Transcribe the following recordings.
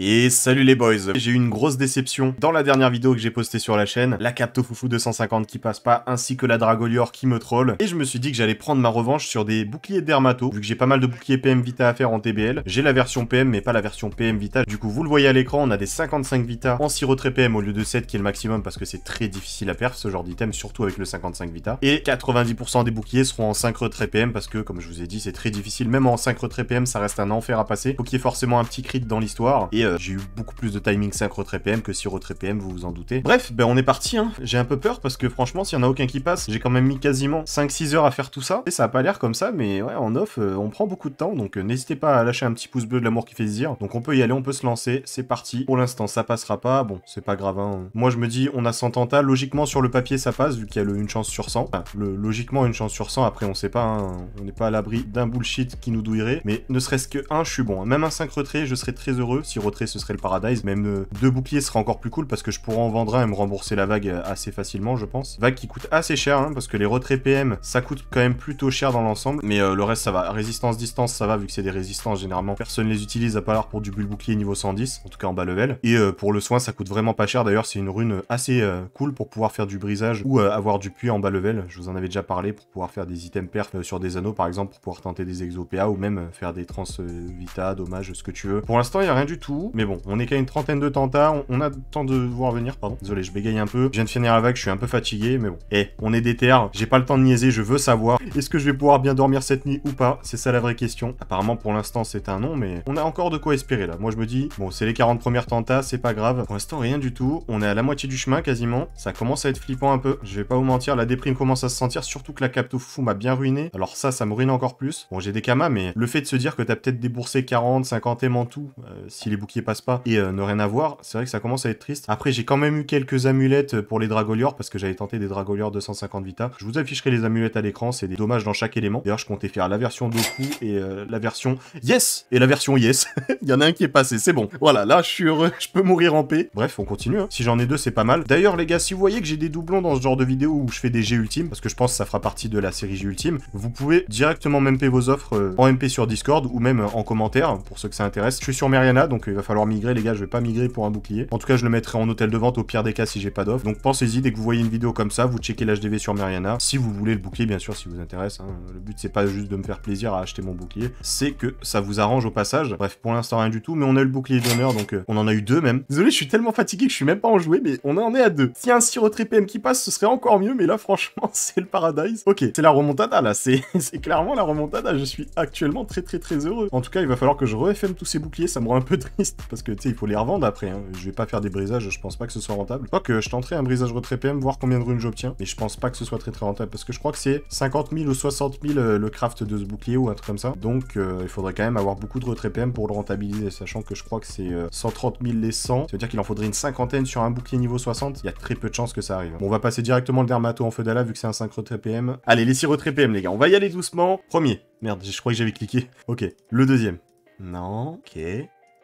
Et salut les boys J'ai eu une grosse déception dans la dernière vidéo que j'ai postée sur la chaîne, la Capto 250 qui passe pas, ainsi que la Dragolior qui me troll, et je me suis dit que j'allais prendre ma revanche sur des boucliers d'hermato, vu que j'ai pas mal de boucliers PM Vita à faire en TBL, j'ai la version PM mais pas la version PM Vita, du coup vous le voyez à l'écran, on a des 55 Vita en 6 retraits PM au lieu de 7 qui est le maximum parce que c'est très difficile à perdre ce genre d'item, surtout avec le 55 Vita, et 90% des boucliers seront en 5 retraits PM parce que comme je vous ai dit c'est très difficile, même en 5 retraits PM ça reste un enfer à passer, faut qu'il y ait forcément un petit crit dans l'histoire, et euh, euh, j'ai eu beaucoup plus de timing 5 synchro PM que retrait PM, vous vous en doutez. Bref, ben on est parti, hein. j'ai un peu peur parce que franchement, s'il y en a aucun qui passe, j'ai quand même mis quasiment 5-6 heures à faire tout ça. Et ça a pas l'air comme ça, mais ouais, en off, euh, on prend beaucoup de temps, donc euh, n'hésitez pas à lâcher un petit pouce bleu de l'amour qui fait plaisir. Donc on peut y aller, on peut se lancer, c'est parti. Pour l'instant, ça passera pas, bon, c'est pas grave, hein. Moi, je me dis, on a 100 tentats, logiquement, sur le papier, ça passe, vu qu'il y a le, une chance sur 100. Enfin, le, logiquement, une chance sur 100, après, on sait pas, hein. on n'est pas à l'abri d'un bullshit qui nous douillerait, mais ne serait-ce que un, je suis bon. Hein. Même un 5 retrait, je serais très heureux si retrait ce serait le Paradise. Même deux boucliers serait encore plus cool parce que je pourrais en vendre un et me rembourser la vague assez facilement, je pense. Vague qui coûte assez cher hein, parce que les retraits PM, ça coûte quand même plutôt cher dans l'ensemble. Mais euh, le reste, ça va. Résistance, distance, ça va vu que c'est des résistances généralement. Personne les utilise à part pour du bulle bouclier niveau 110, en tout cas en bas level. Et euh, pour le soin, ça coûte vraiment pas cher. D'ailleurs, c'est une rune assez euh, cool pour pouvoir faire du brisage ou avoir du puits en bas level. Je vous en avais déjà parlé pour pouvoir faire des items perf sur des anneaux par exemple, pour pouvoir tenter des exopéas ou même faire des trans vita, dommage, ce que tu veux. Pour l'instant, il n'y a rien du tout. Mais bon, on est qu'à une trentaine de tentats, on, a le temps de voir venir, pardon. Désolé, je bégaye un peu. Je viens de finir la vague, je suis un peu fatigué, mais bon. Eh, on est déter, j'ai pas le temps de niaiser, je veux savoir. Est-ce que je vais pouvoir bien dormir cette nuit ou pas C'est ça la vraie question. Apparemment, pour l'instant, c'est un non, mais on a encore de quoi espérer là. Moi, je me dis, bon, c'est les 40 premières tentas, c'est pas grave. Pour l'instant, rien du tout. On est à la moitié du chemin quasiment. Ça commence à être flippant un peu. Je vais pas vous mentir, la déprime commence à se sentir, surtout que la capto fou m'a bien ruiné. Alors ça, ça me ruine encore plus. Bon, j'ai des kamas, mais le fait de se dire que t'as peut-être déboursé 40, 50 aimants tout, euh, si les qui passe pas et euh, ne rien avoir, c'est vrai que ça commence à être triste. Après, j'ai quand même eu quelques amulettes euh, pour les Dragoliors parce que j'avais tenté des Dragoliors 250 Vita. Je vous afficherai les amulettes à l'écran, c'est des dommages dans chaque élément. D'ailleurs, je comptais faire la version Doku et euh, la version Yes et la version Yes. Il y en a un qui est passé, c'est bon. Voilà, là, je suis heureux, je peux mourir en paix. Bref, on continue. Hein. Si j'en ai deux, c'est pas mal. D'ailleurs, les gars, si vous voyez que j'ai des doublons dans ce genre de vidéo où je fais des G ultimes, parce que je pense que ça fera partie de la série G ultime, vous pouvez directement MP vos offres en MP sur Discord ou même en commentaire pour ceux que ça intéresse. Je suis sur Mariana, donc il va falloir migrer, les gars, je vais pas migrer pour un bouclier. En tout cas, je le mettrai en hôtel de vente au pire des cas si j'ai pas d'offre. Donc pensez-y, dès que vous voyez une vidéo comme ça, vous checkez l'HDV sur Mariana, Si vous voulez le bouclier, bien sûr, si vous intéresse. Hein. Le but, c'est pas juste de me faire plaisir à acheter mon bouclier, c'est que ça vous arrange au passage. Bref, pour l'instant, rien du tout, mais on a eu le bouclier d'honneur, donc euh, on en a eu deux même. Désolé, je suis tellement fatigué que je suis même pas en joué, mais on en est à deux. Si un sirop PM qui passe, ce serait encore mieux, mais là, franchement, c'est le paradise. Ok, c'est la remontada, là, c'est clairement la remontada. Je suis actuellement très, très, très heureux. En tout cas, il va falloir que je refm tous ces boucliers, ça me rend un peu triste parce que tu sais, il faut les revendre après. Hein. Je vais pas faire des brisages, je pense pas que ce soit rentable. Quoique, que je tenterai un brisage retrait PM, voir combien de runes j'obtiens. Mais je pense pas que ce soit très très rentable parce que je crois que c'est 50 000 ou 60 000 euh, le craft de ce bouclier ou un truc comme ça. Donc euh, il faudrait quand même avoir beaucoup de retrait PM pour le rentabiliser, sachant que je crois que c'est 130 euh, 000 les 100. Ça veut dire qu'il en faudrait une cinquantaine sur un bouclier niveau 60. Il y a très peu de chances que ça arrive. Hein. Bon, on va passer directement le dermato en feu d'ala vu que c'est un 5 retrait PM. Allez, les 6 retrait PM, les gars. On va y aller doucement. Premier. Merde, je crois que j'avais cliqué. Ok. Le deuxième. Non. Ok.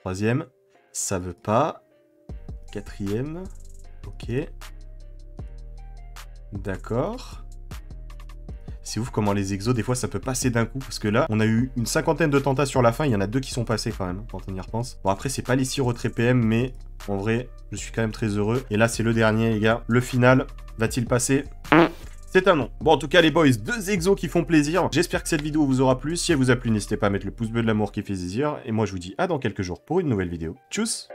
Troisième, ça veut pas. Quatrième, ok. D'accord. C'est ouf comment les exos, des fois, ça peut passer d'un coup. Parce que là, on a eu une cinquantaine de tentats sur la fin. Il y en a deux qui sont passés quand même, quand on y repense. Bon, après, c'est pas les retrait PM, mais en vrai, je suis quand même très heureux. Et là, c'est le dernier, les gars. Le final, va-t-il passer c'est un nom. Bon, en tout cas, les boys, deux exos qui font plaisir. J'espère que cette vidéo vous aura plu. Si elle vous a plu, n'hésitez pas à mettre le pouce bleu de l'amour qui fait plaisir. Et moi, je vous dis à dans quelques jours pour une nouvelle vidéo. Tchuss